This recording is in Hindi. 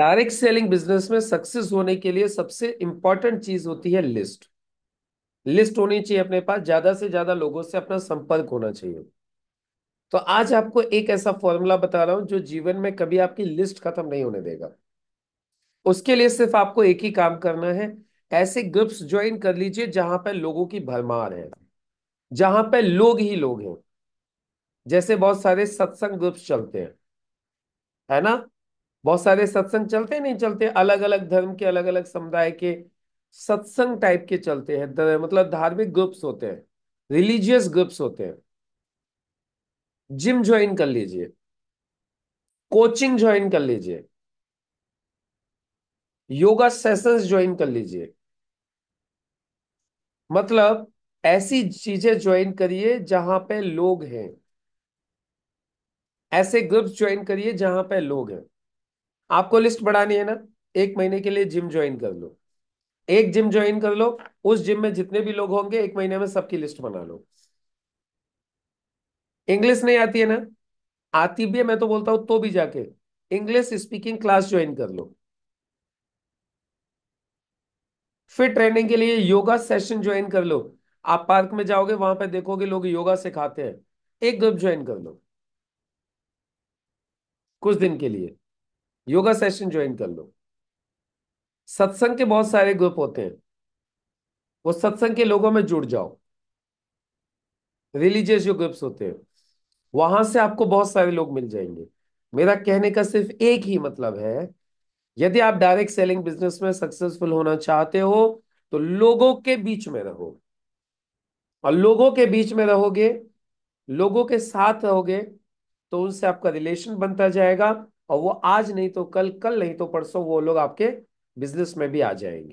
डायरेक्ट सेलिंग बिजनेस में सक्सेस होने के लिए सबसे इंपॉर्टेंट चीज होती है लिस्ट लिस्ट होनी चाहिए अपने पास ज्यादा से ज्यादा लोगों से अपना संपर्क होना चाहिए तो आज आपको एक ऐसा फॉर्मूला बता रहा हूं जो जीवन में कभी आपकी लिस्ट खत्म नहीं होने देगा उसके लिए सिर्फ आपको एक ही काम करना है ऐसे ग्रुप्स ज्वाइन कर लीजिए जहां पर लोगों की भरमार है जहां पर लोग ही लोग हैं जैसे बहुत सारे सत्संग ग्रुप्स चलते हैं है ना बहुत सारे सत्संग चलते नहीं चलते अलग अलग धर्म के अलग अलग समुदाय के सत्संग टाइप के चलते हैं मतलब धार्मिक ग्रुप्स होते हैं रिलीजियस ग्रुप्स होते हैं जिम ज्वाइन कर लीजिए कोचिंग ज्वाइन कर लीजिए योगा सेशंस ज्वाइन कर लीजिए मतलब ऐसी चीजें ज्वाइन करिए जहां पे लोग हैं ऐसे ग्रुप्स ज्वाइन करिए जहां पे लोग हैं आपको लिस्ट बढ़ानी है ना एक महीने के लिए जिम ज्वाइन कर लो एक जिम ज्वाइन कर लो उस जिम में जितने भी लोग होंगे एक महीने में सबकी लिस्ट बना लो इंग्लिश नहीं आती है ना आती भी है मैं तो बोलता हूं तो भी जाके इंग्लिश स्पीकिंग क्लास ज्वाइन कर लो फिट ट्रेनिंग के लिए योगा सेशन ज्वाइन कर लो आप पार्क में जाओगे वहां पर देखोगे लोग योगा सिखाते हैं एक ग्रुप ज्वाइन कर लो कुछ दिन के लिए योगा सेशन ज्वाइन कर लो सत्संग के बहुत सारे ग्रुप होते हैं वो सत्संग के लोगों में जुड़ जाओ रिलीजियस जो ग्रुप्स होते हैं वहां से आपको बहुत सारे लोग मिल जाएंगे मेरा कहने का सिर्फ एक ही मतलब है यदि आप डायरेक्ट सेलिंग बिजनेस में सक्सेसफुल होना चाहते हो तो लोगों के बीच में रहो और लोगों के बीच में रहोगे लोगों के साथ रहोगे तो उनसे आपका रिलेशन बनता जाएगा और वो आज नहीं तो कल कल नहीं तो परसों वो लोग आपके बिजनेस में भी आ जाएंगे